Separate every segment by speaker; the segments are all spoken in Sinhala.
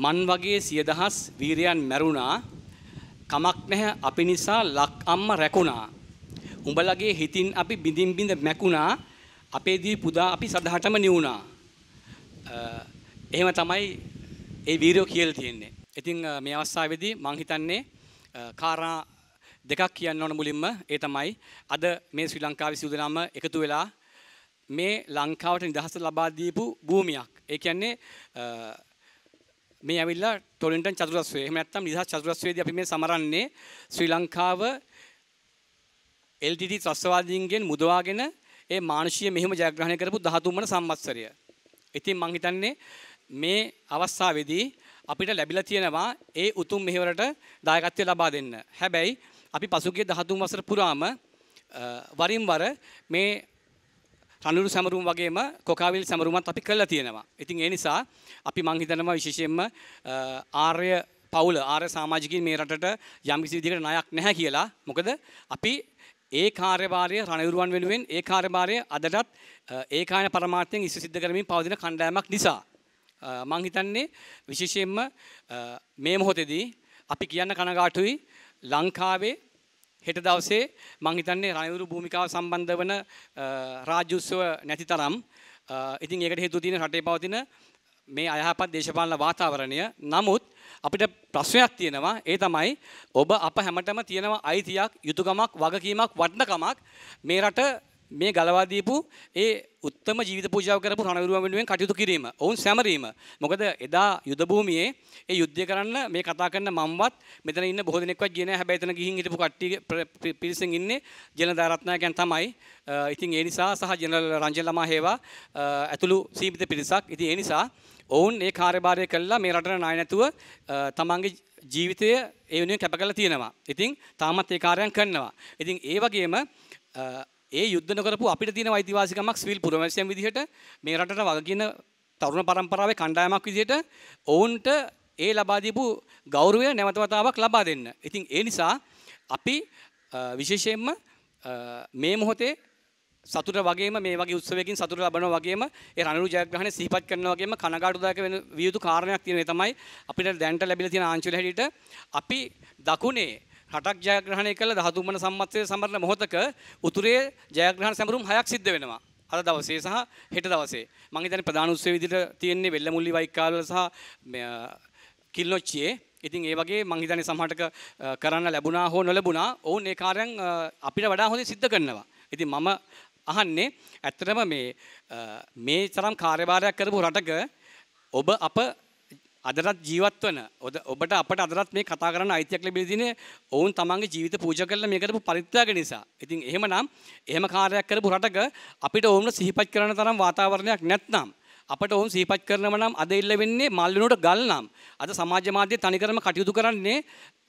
Speaker 1: මන් වගේ සියදහස් වීරයන් මැරුණා කමක් නැහැ අපි නිසා ලක් අම්ම රැකුණා උඹලගේ හිතින් අපි බිඳින් බිඳ මැකුණා අපේ දී පුදා අපි සදහටම නිවුණා එහෙම තමයි ඒ වීරයෝ කියලා තියෙන්නේ ඉතින් මේ අවස්ථාවේදී මං හිතන්නේ කාරණා දෙකක් කියන්න ඕන මුලින්ම ඒ තමයි අද මේ ශ්‍රී ලංකාවේ සිව් දෙනාම එකතු වෙලා මේ ලංකාවට නිදහස ලබා දීපු භූමියක්. ඒ කියන්නේ මේ ඇවිල්ලා ටොලින්ටන් චතුරස්‍රය එහෙම නැත්නම් නිදහස් චතුරස්‍රයේදී අපි මේ සමරන්නේ ශ්‍රී ලංකාව LTT ත්‍රස්තවාදීන්ගෙන් මුදවාගෙන ඒ මානුෂීය මෙහෙම ජයග්‍රහණය කරපු 13 වන සම්වත්සරය. ඉතින් මං හිතන්නේ මේ අවස්ථාවේදී අපිට ලැබිලා තියෙනවා ඒ උතුම් මෙහෙවරට දායකත්වය ලබා දෙන්න. හැබැයි අපි පසුගිය 13 වසර පුරාම වරින් වර මේ රණුරු සැමරුම් වගේම කොකාවිල් සැමරුමත් අපි කළා තියෙනවා. ඉතින් ඒ නිසා අපි මං හිතනවා විශේෂයෙන්ම ආර්ය පවුල ආර්ය සමාජිකින් මේ රටට යම්කිසි විදිහකට ණයක් නැහැ කියලා. මොකද අපි ඒ කාර්යභාරය රණවිරුවන් වෙනුවෙන් ඒ කාර්යභාරය අදටත් ඒකායන පරමාර්ථයෙන් ඉස්ස සිද්ධ කරමින් පවතින කණ්ඩායමක් නිසා මං හිතන්නේ විශේෂයෙන්ම මේ මොහොතේදී අපි කියන්න කනගාටුයි ලංකාවේ හෙට දවසේ මං හිතන්නේ රණවිරු භූමිකාව සම්බන්ධ වන රාජ්‍ය උත්සව නැති තරම් ඉතින් ඒකට හේතුව තියෙන රටේ පවතින මේ අයහපත් දේශපාලන වාතාවරණය. නමුත් අපිට ප්‍රශ්නයක් තියෙනවා. ඒ තමයි ඔබ අප හැමතෙම තියෙනවා අයිතියක්, යුතුයකමක්, වගකීමක්, වටිනකමක් මේ රට මේ ගලවා දීපු ඒ උත්තම ජීවිත පූජාව කරපු රණවිරුවන් වෙනුවෙන් කටයුතු කිරීම. ඔවුන් සැමරීම. මොකද එදා යුද භූමියේ ඒ යුද්ධය කරන්න මේ කතා කරන මම්වත් මෙතන ඉන්න බොහෝ දෙනෙක්වත් ගියේ නැහැ. හැබැයි එතන ගිහින් හිටපු කට්ටිය පිරිසෙන් ඉන්නේ ජනදා රත්නායකයන් තමයි. ඉතින් ඒ නිසා සහ ජනරල් රංජන ළමා හේවා ඇතුළු සීමිත පිරිසක්. ඉතින් ඒ නිසා ඔවුන් ඒ කාර්යභාරය කළා මේ රටට ණය නැතුව තමන්ගේ ජීවිතය ඒ වෙනුවෙන් කැප කරලා තියෙනවා. ඉතින් තාමත් ඒ කාර්යයන් කරනවා. ඉතින් ඒ වගේම ඒ යුද්ධ නොකරපු අපිට තියෙන අයිතිවාසිකමක් සිවිල් පුරවැසියන් විදිහට මේ රටට වග කියන තරුණ පරම්පරාවේ කණ්ඩායමක් විදිහට ඔවුන්ට ඒ ලබා දීපු ගෞරවය නැවත වතාවක් ලබා දෙන්න. ඉතින් ඒ නිසා අපි විශේෂයෙන්ම මේ මොහොතේ සතුට වගේම මේ වගේ උත්සවයකින් සතුට ලබනවා වගේම ඒ රණවිරු ජයග්‍රහණය සිහිපත් කරනවා වගේම කනගාටුදායක වෙන විය යුතු කාරණයක් තියෙනවා. ඒ තමයි අපිට දැනට ලැබිලා තියෙන ආංචුවල හැටියට අපි දකුණේ රටක් ජයග්‍රහණය කළ 13 වන සම්මතයේ සමරන මොහොතක උතුරේ ජයග්‍රහණ සමරුම් හයක් සිද්ධ වෙනවා. අද දවසේ සහ හෙට දවසේ. මම හිතන්නේ ප්‍රධාන උත්සවයේ විදිහට තියෙන්නේ වෙල්ලමුල්ලි වයිකාල්වල සහ කිල්නොච්චියේ. ඉතින් ඒ වගේ මම හිතන්නේ සමහරටක කරන්න ලැබුණා හෝ නොලැබුණා ඔවුන් ඒ කාර්යයන් අපිට වඩා හොඳින් සිද්ධ කරනවා. ඉතින් මම අහන්නේ ඇත්තටම මේ මේ තරම් කාර්යභාරයක් කරපු රටක ඔබ අප අදරත් ජීවත් වන ඔද ඔබට අපට අදරත් මේ කතා කරන්න අයිතියක් ලැබිලා තියෙන්නේ ඔවුන් තමන්ගේ ජීවිත පූජා කරලා මේ කරපු පරිත්‍යාග නිසා. ඉතින් එහෙමනම් එහෙම කාර්යයක් කරපු රටක අපිට ඔවුන්ව සිහිපත් කරන තරම් වාතාවරණයක් නැත්නම් අපට ඔවුන් සිහිපත් කරනව නම් අද ඉල්ල වෙන්නේ මල් වෙනුවට ගල් නම්. අද සමාජ මාධ්‍ය තනිකරම කටයුතු කරන්නේ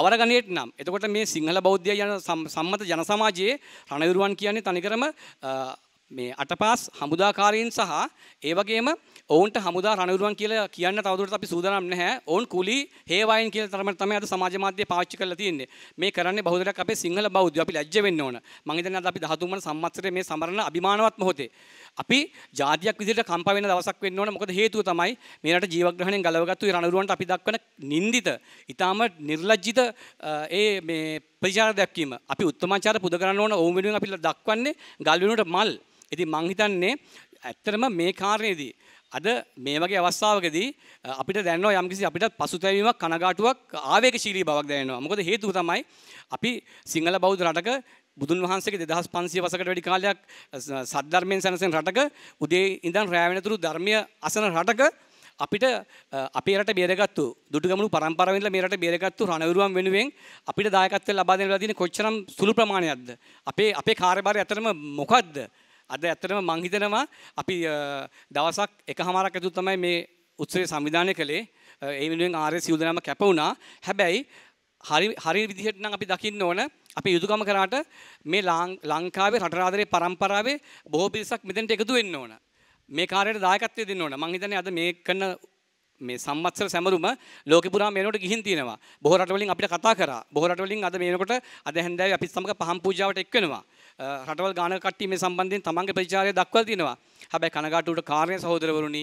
Speaker 1: අවරගණයට නම්. එතකොට මේ සිංහල බෞද්ධය යන සම්මත ජන සමාජයේ රණවිරුවන් කියන්නේ තනිකරම මේ අටපාස් හමුදාකාරීන් සහ ඒ වගේම ඔවුන්ට හමුදා රණවිරුවන් කියලා කියන්න තවදුරටත් අපි සූදානම් නැහැ. ඔවුන් කුලි හේවායින් කියලා තරමට තමයි අද සමාජ මාධ්‍ය පාවිච්චි කරලා තියෙන්නේ. මේ කරන්නේ බහුතරයක් අපේ සිංහල බෞද්ධයෝ. අපි ලැජ්ජ වෙන්න ඕන. මම හිතන්නේ අද අපි 13 වන සම්මත්සරයේ මේ සමරන අභිමානවත් මොහොතේ අපි ජාතියක් විදිහට කම්පා වෙන දවසක් වෙන්න ඕන. මොකද හේතුව තමයි මේ රට ජීවග්‍රහණයෙන් ගලවගත්තු රණවිරුවන්ට අපි දක්වන නින්දිත, ඊටාම නිර්ලජ්ජිත ඒ මේ ප්‍රචාර දැක්වීම අපි උත්තමාචාර පුද කරන්න ඕන ඔවුන් වෙනුවෙන් අපි දක්වන්නේ ගල් වෙනුවට මල්. ඉතින් මං හිතන්නේ ඇත්තටම මේ කාරණේදී අද මේ වගේ අවස්ථාවකදී අපිට දැනනවා යම්කිසි අපිට පසුතැවීමක් කනගාටුවක් ආවේගශීලී බවක් දැනෙනවා. මොකද හේතුව තමයි අපි සිංහල බෞද්ධ රටක බුදුන් වහන්සේගේ 2500 වසකට වැඩි කාලයක් සද්ධර්මයෙන් සැනසෙන රටක උදේ ඉඳන් රැ වෙනතුරු ධර්මීය අසන රටක අපිට අපේ රට බේරගත්තු දුටුගමුණු පරම්පරාවෙන්ලා මේ රට බේරගත්තු රණවිරුවන් වෙනුවෙන් අපිට දායකත්වය ලබා දෙන්න ලදින කොච්චරම් සුළු ප්‍රමාණයක්ද අපේ අපේ කාර්යභාරය ඇත්තටම මොකද්ද අද ඇත්තටම මං හිතනවා අපි දවසක් එකහමාරක් ඇතුළු තමයි මේ උත්සවය සංවිධානය කළේ ඒ වෙනුවෙන් ආර්ය සිව් දෙනාම කැප වුණා හැබැයි හරි හරි විදිහට නම් අපි දකින්න ඕන අපි යුතුයකම කරාට මේ ලංකාවේ රටරාදරේ පරම්පරාවේ බොහෝ පිරිසක් මෙතෙන්ට එකතු වෙන්න ඕන මේ කාරයට දායකත්වය දෙන්න ඕන මං හිතන්නේ අද මේ කරන මේ සම්මත්සර සැමරුම ලෝක පුරා මේනකොට ගිහින් තියෙනවා බොහෝ රටවලින් අපිට කතා කරා බොහෝ රටවලින් අද මේනකොට අද හැන්දෑවේ අපිත් සමග පහන් පූජාවට එක් වෙනවා රටවල් ගානක කට්ටිය මේ සම්බන්ධයෙන් තමන්ගේ ප්‍රතිචාරය දක්වලා තිනවා හැබැයි කනගාටුවට කාර්ය සහෝදරවරුනි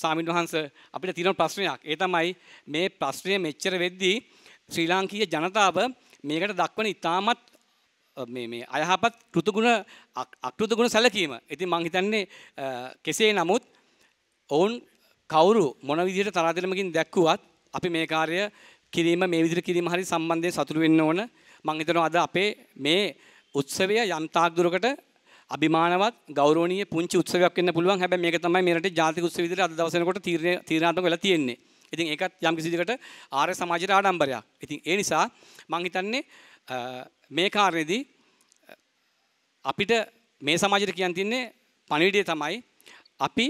Speaker 1: ස්වාමින් වහන්සේ අපිට තියෙන ප්‍රශ්නයක් ඒ තමයි මේ ප්‍රශ්නය මෙච්චර වෙද්දී ශ්‍රී ලාංකීය ජනතාව මේකට දක්වන ඉතාමත් මේ අයහපත් කෘතගුණ අකෘතගුණ සැලකීම. ඉතින් මං හිතන්නේ කෙසේ නමුත් ඔවුන් කවුරු මොන විදිහට තරාතිරමකින් දැක්කුවත් අපි මේ කාර්ය කිරීම මේ විදිහට කිරීම හරි සම්බන්ධයෙන් සතුටු වෙන්න ඕන. මං හිතනවා අද අපේ මේ උත්සවය යම් තාක් දුරකට අභිමානවත් ගෞරවනීය පුංචි උත්සවයක් වෙන්න පුළුවන්. හැබැයි මේක තමයි මේ රටේ ජාතික උත්සව විදිහට අද දවසේ වෙනකොට තීරණ තීරණාත්මක වෙලා තියෙන්නේ. ඉතින් ඒකත් යම් කිසි විදිහකට ආර්ය සමාජයට ආඩම්බරයක්. ඉතින් ඒ නිසා මං හිතන්නේ මේ කාර්යේදී අපිට මේ සමාජයට කියන්න තින්නේ පණිවිඩය තමයි අපි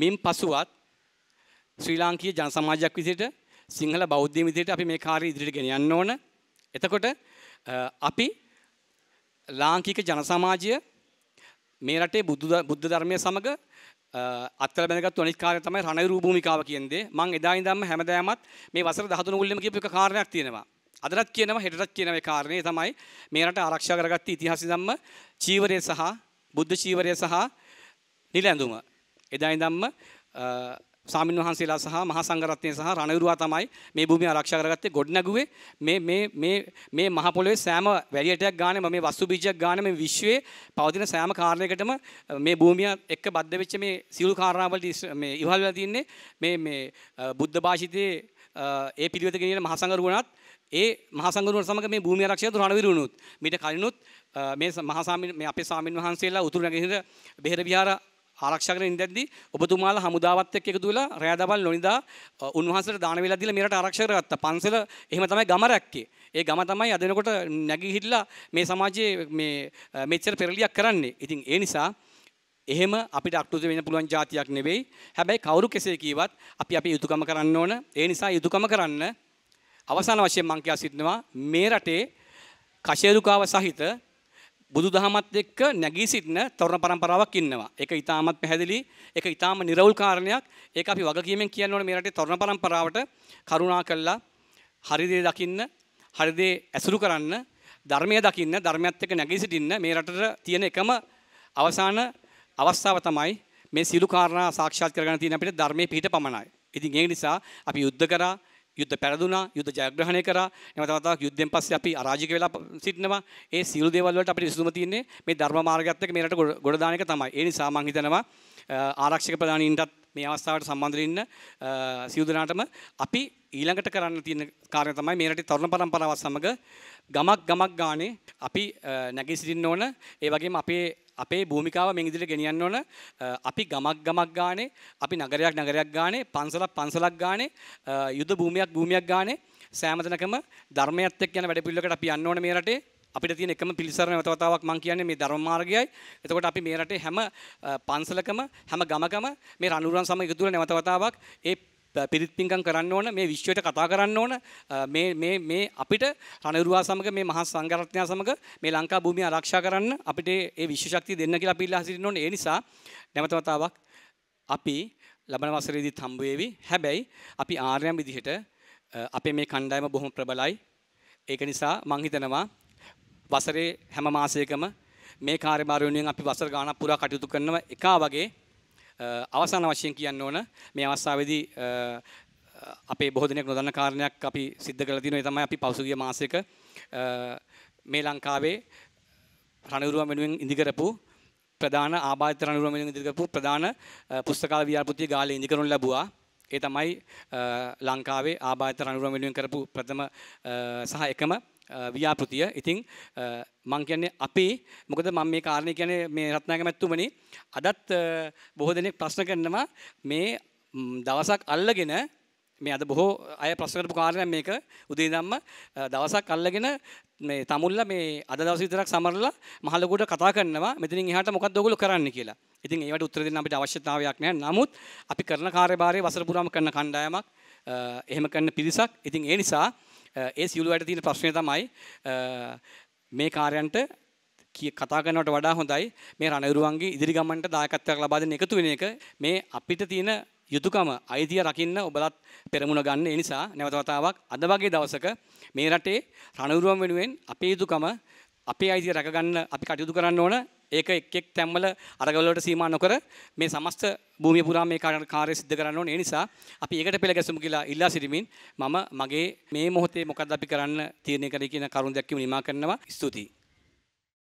Speaker 1: මින් පසුවත් ශ්‍රී ලාංකීය ජන සමාජයක් විදිහට සිංහල බෞද්ධ විදිහට අපි මේ කාර්ය ඉදිරියට ගෙන යන්න ඕන. එතකොට අපි ලාංකික ජන සමාජය මේ රටේ බුද්ධ ධර්මය සමග අත්තල බැනගත් අනිත් කාර්යය තමයි රණවිරු භූමිකාව කියන්නේ. මම එදා ඉඳන්ම හැමදාමත් මේ වසර 13 මුල්ලෙම කියපු එක කාරණයක් තියෙනවා. අදටත් කියනවා හෙටටත් කියන මේ කාරණේ තමයි මේ රට ආරක්ෂා කරගත්ත ඉතිහාස ඉඳන්ම චීවරය සහ බුද්ධ චීවරය සහ නිලැඳුම. එදා ඉඳන්ම ස්වාමීන් වහන්සේලා සහ මහා සංඝරත්නය සහ රණවිරුවා තමයි මේ භූමිය ආරක්ෂා කරගත්තේ ගොඩනැගුවේ මේ මේ මේ මේ මහ පොළොවේ සෑම වැලියටයක් ගානේ මේ වස්තු බීජයක් ගානේ මේ විශ්වයේ පවතින සෑම කාරණයකටම මේ භූමිය එක්ක බද්ධ වෙච්ච මේ සියලු කාරණාවලට මේ ඉවහල් වෙලා තින්නේ මේ මේ බුද්ධ භාෂිතයේ ඒ පිළිවෙත ගෙනියන මහා සංඝරුවණත් ඒ මහසංගරුවට සමග මේ භූමි ආරක්ෂක දුරණ විරුණුත් මීට කලිනුත් මේ මහාසාමින් මේ අපේ සාමින් වහන්සේලා උතුරු නැගෙනහිර බෙහෙර විහාර ආරක්ෂා කරගෙන ඉඳද්දී ඔබතුමාලා හමුදාවත් එක්ක එකතු වෙලා රෑ දවල් නොනිදා උන්වහන්සේට දාන වේලා දීලා මෙරට ආරක්ෂා කරගත්තා. පන්සල එහෙම තමයි ගම රැක්කේ. ඒ ගම තමයි අද වෙනකොට නැගිහිල්ලා මේ සමාජයේ මේ මෙච්චර පෙරලියක් කරන්නේ. ඉතින් ඒ නිසා එහෙම අපිට අක්ටුති වෙන්න පුළුවන් જાතියක් නෙවෙයි. හැබැයි කවුරු කෙසේ කීවත් අපි අපේ යුතුයකම කරන්න ඕන. ඒ නිසා යුතුයකම කරන්න අවසාන වශයෙන් මං කියා සිටිනවා මේ රටේ කෂේරුකාව සහිත බුදු දහමත් එක්ක නැගී සිටින තරුණ පරම්පරාවක් ඉන්නවා. ඒක ඊටාමත් පැහැදිලි, ඒක ඊටාම නිර්වෘල් කාරණයක්. ඒක අපි වගකීමෙන් කියන්න ඕනේ මේ රටේ තරුණ පරම්පරාවට කරුණා කළා හරි දේ දකින්න, හරි දේ ඇසුරු කරන්න, ධර්මය දකින්න, ධර්මයත් එක්ක නැගී සිටින්න මේ රටට තියෙන එකම අවසාන අවස්ථාව තමයි මේ සියලු කාරණා සාක්ෂාත් කරගන්න තියෙන අපිට ධර්මයේ පිහිට පමණයි. ඉතින් ඒ නිසා අපි යුද්ධ කරා යුද්ධ පැරදුනා යුද්ධ ජයග්‍රහණය කරා එමතමතාවක් යුද්ධෙන් පස්සේ අපි අරාජික වෙලා සිටිනවා ඒ සියලු දේවල් වලට අපිට විසඳුම තියෙන්නේ මේ ධර්ම මාර්ගයත් එක්ක මේ රට ගොඩ දාන එක තමයි ඒ නිසා මම හිතනවා ආරක්ෂක ප්‍රධානීන්ටත් මේ අවස්ථාවට සම්බන්ධ වෙන්න සියලු දෙනාටම අපි ඊළඟට කරන්න තියෙන කාරණය තමයි මේ රටේ තරුණ පරම්පරාවත් සමග ගමක් ගමක් ගානේ අපි නැගී සිටින්න ඕන ඒ වගේම අපේ අපේ භූමිකාව මේ ඉදිරියට ගෙනියන්න ඕන අපි ගමක් ගමක් ගානේ අපි නගරයක් නගරයක් ගානේ පන්සලක් පන්සලක් ගානේ යුද භූමියක් භූමියක් ගානේ සෑමතනකම ධර්මයත් එක්ක යන වැඩ පිළිවෙලකට අපි යන්න ඕන මේ රටේ අපිට තියෙන එකම පිළිසරණ නැවත වතාවක් මම කියන්නේ මේ ධර්ම මාර්ගයයි. එතකොට අපි මේ රටේ හැම පන්සලකම හැම ගමකම මේ රණුරුවන් සමග එකතු වෙලා නැවත වතාවක් ඒ පිරිත් පිංකම් කරන්න ඕන මේ විශ්වයට කතා කරන්න ඕන මේ මේ මේ අපිට රණවිරුවා සමග මේ මහා සංඝරත්නය සමග මේ ලංකා භූමිය ආරක්ෂා කරන්න අපිට ඒ විශ්ව ශක්තිය දෙන්න කියලා අපි ඉල්ලා සිටින්න ඕනේ ඒ නිසා නැවත වතාවක් අපි ලබන වසරේදීත් හම්බ වෙවි හැබැයි අපි ආර්යම් විදිහට අපේ මේ කණ්ඩායම බොහොම ප්‍රබලයි ඒක නිසා මං හිතනවා වසරේ හැම මාසයකම මේ කාර්යභාරය වෙනුවෙන් අපි වසර ගාණක් පුරා කටයුතු කරනවා එකා වගේ අවසාන වශයෙන් කියන්න ඕන මේ අවස්ථාවේදී අපේ බොහෝ දෙනෙක් නොදන්න කාරණයක් අපි සිද්ධ කරලා තියෙනවා ඒ තමයි අපි පසුගිය මාසෙක මේ ලංකාවේ රණවිරුවන් වෙනුවෙන් ඉදිකරපු ප්‍රධාන ආබාධිත රණවිරුවන් වෙනුවෙන් ඉදිකරපු ප්‍රධාන පුස්තකාල ව්‍යාපෘතිය ගාලේ ඉදිකරනු ලැබුවා ඒ තමයි ලංකාවේ ආබාධිත රණවිරුවන් වෙනුවෙන් කරපු ප්‍රථම සහ එකම ව්‍යාපෘතිය ඉතිං මං කියන්නේ අපේ මොකද මම මේ කාරණය කියන මේ රත්නාග මැත්තුමනි අදත් බොහෝ දෙනෙක් ප්‍රශ්න කරනවා මේ දවසක් අල්ලගෙන මේ අද බොහෝ අය ප්‍රශ්නකරපු කාරණය මේක උදේදම්ම දවසක් අල්ලගෙන මේ තමුල්ල මේ අද දවස විතරක් සමරලා මහලකට කතා කරනවා මෙතනින් එහාට මොකක් ඔයගොල්ලෝ කරන්න කියලා. ඉතින් ඒවට උත්තර දෙන්න අපිට අවශ්‍යතාවයක් නැහැ. නමුත් අපි කරන කාර්යභාරය වසර පුරාම කරන කණ්ඩායමක් එහෙම කරන පිරිසක්. ඉතින් ඒ නිසා Uh, ඒ සියලු වැඩ තියෙන ප්‍රශ්නය තමයි uh, මේ කාර්යන්ට කතා කරනවට වඩා හොඳයි මේ රණවිරුවන්ගේ ඉදිරි ගමන්ට දායකත්වයක් ලබා දෙන්න එකතු වෙන එක මේ අපිට තියෙන යුතුයකම අයිතිය රකින්න ඔබලත් පෙරමුණ ගන්න ඒ නිසා නැවත වතාවක් අද වගේ දවසක මේ රටේ රණවිරුවන් වෙනුවෙන් අපේ යුතුයකම අපේ අයිතිය රැකගන්න අපි කටයුතු කරන්න ඕන ඒක එක් එක් තැන්වල අරගලවලට සීමා නොකර මේ සමස්ත භූමිය පුරා මේ කාර්ය සිද්ධ කරන්න ඕනේ. ඒ නිසා අපි ඒකට පෙළ ගැසමු කියලා ඉල්ලා සිටිමින් මම මගේ මේ මොහොතේ මොකද අපි කරන්න තීරණය කරේ කියන කරුණ දැක්වීම නිමා කරනවා. ස්තුතියි.